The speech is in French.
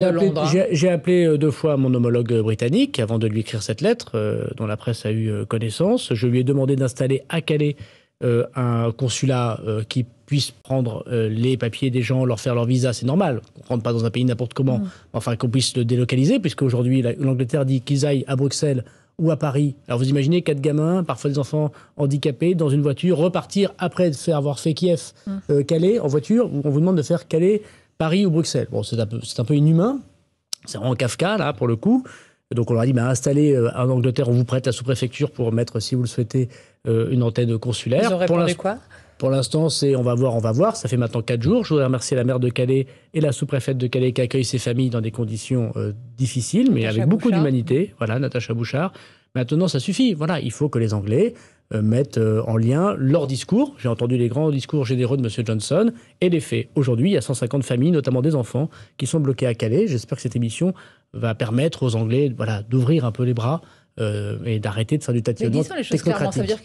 Hein. j'ai appelé euh, deux fois mon homologue britannique avant de lui écrire cette lettre, euh, dont la presse a eu euh, connaissance. Je lui ai demandé d'installer à Calais un consulat qui puisse prendre les papiers des gens, leur faire leur visa, c'est normal. On ne rentre pas dans un pays n'importe comment. Mmh. Enfin, qu'on puisse le délocaliser, puisque aujourd'hui, l'Angleterre dit qu'ils aillent à Bruxelles ou à Paris. Alors vous imaginez quatre gamins, parfois des enfants handicapés, dans une voiture, repartir après avoir fait Kiev, mm. euh, Calais, en voiture, on vous demande de faire Calais, Paris ou Bruxelles. Bon, c'est un, peu, un peu inhumain, c'est en Kafka, là, pour le coup. Donc on leur a dit, bah, installez en euh, Angleterre, on vous prête la sous-préfecture pour mettre, si vous le souhaitez, euh, une antenne consulaire. Ils ont répondu quoi pour l'instant, c'est on va voir, on va voir. Ça fait maintenant quatre jours. Je voudrais remercier la maire de Calais et la sous-préfète de Calais qui accueillent ces familles dans des conditions euh, difficiles, mais avec beaucoup d'humanité. Voilà, Natacha Bouchard. Maintenant, ça suffit. Voilà, il faut que les Anglais euh, mettent euh, en lien leur discours. J'ai entendu les grands discours généraux de M. Johnson et les faits. Aujourd'hui, il y a 150 familles, notamment des enfants, qui sont bloqués à Calais. J'espère que cette émission va permettre aux Anglais voilà, d'ouvrir un peu les bras et d'arrêter de faire du